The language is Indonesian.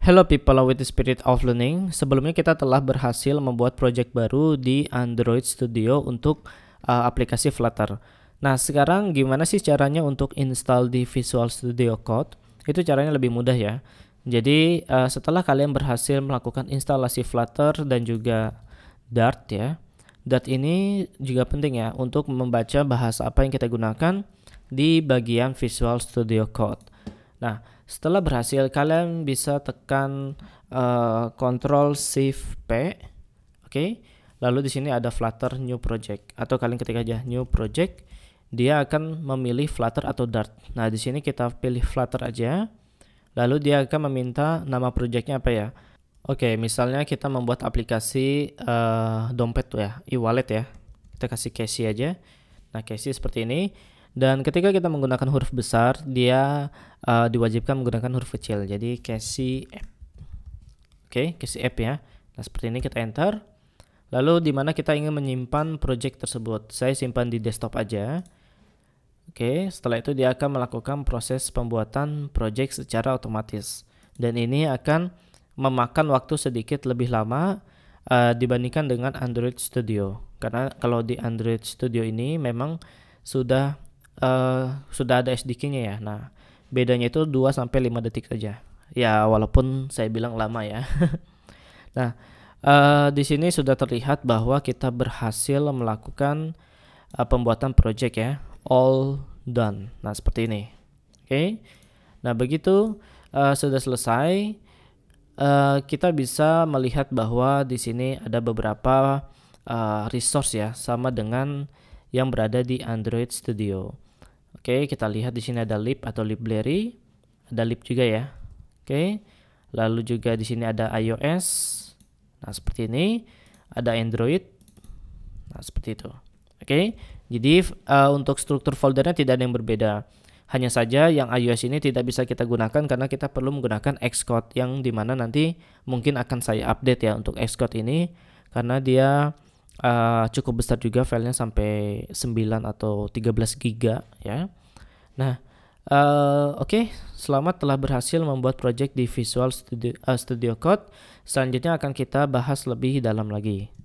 Hello people with the spirit of learning. Sebelumnya kita telah berhasil membuat project baru di Android Studio untuk uh, aplikasi Flutter. Nah, sekarang gimana sih caranya untuk install di Visual Studio Code? Itu caranya lebih mudah ya. Jadi, uh, setelah kalian berhasil melakukan instalasi Flutter dan juga Dart ya. Dot ini juga penting ya untuk membaca bahasa apa yang kita gunakan di bagian Visual Studio Code. Nah, setelah berhasil kalian bisa tekan uh, eh, Ctrl Shift P, oke? Okay? Lalu di sini ada Flutter New Project atau kalian ketik aja New Project, dia akan memilih Flutter atau Dart. Nah, di sini kita pilih Flutter aja. Lalu dia akan meminta nama projectnya apa ya? Oke, okay, misalnya kita membuat aplikasi uh, dompet ya, e-wallet ya. Kita kasih Casey aja. Nah, Casey seperti ini. Dan ketika kita menggunakan huruf besar, dia uh, diwajibkan menggunakan huruf kecil. Jadi Casey app. Oke, okay, Casey app ya. Nah, seperti ini kita enter. Lalu di mana kita ingin menyimpan project tersebut. Saya simpan di desktop aja. Oke, okay, setelah itu dia akan melakukan proses pembuatan project secara otomatis. Dan ini akan memakan waktu sedikit lebih lama uh, dibandingkan dengan Android Studio. Karena kalau di Android Studio ini memang sudah uh, sudah ada SDK-nya ya. Nah, bedanya itu 2 sampai 5 detik saja. Ya, walaupun saya bilang lama ya. nah, uh, di sini sudah terlihat bahwa kita berhasil melakukan uh, pembuatan project ya all done nah seperti ini oke okay? nah begitu uh, sudah selesai uh, kita bisa melihat bahwa di sini ada beberapa uh, resource ya sama dengan yang berada di Android Studio. Oke, okay, kita lihat di sini ada lib atau library, ada lib juga ya. Oke. Okay. Lalu juga di sini ada iOS. Nah, seperti ini, ada Android. Nah, seperti itu. Oke. Okay. Jadi uh, untuk struktur foldernya tidak ada yang berbeda. Hanya saja yang iOS ini tidak bisa kita gunakan karena kita perlu menggunakan Xcode yang dimana nanti mungkin akan saya update ya untuk Xcode ini karena dia uh, cukup besar juga filenya sampai 9 atau 13 giga ya. Nah, uh, oke, okay. selamat telah berhasil membuat project di Visual Studio, uh, eh, Studio Code. Selanjutnya akan kita bahas lebih dalam lagi.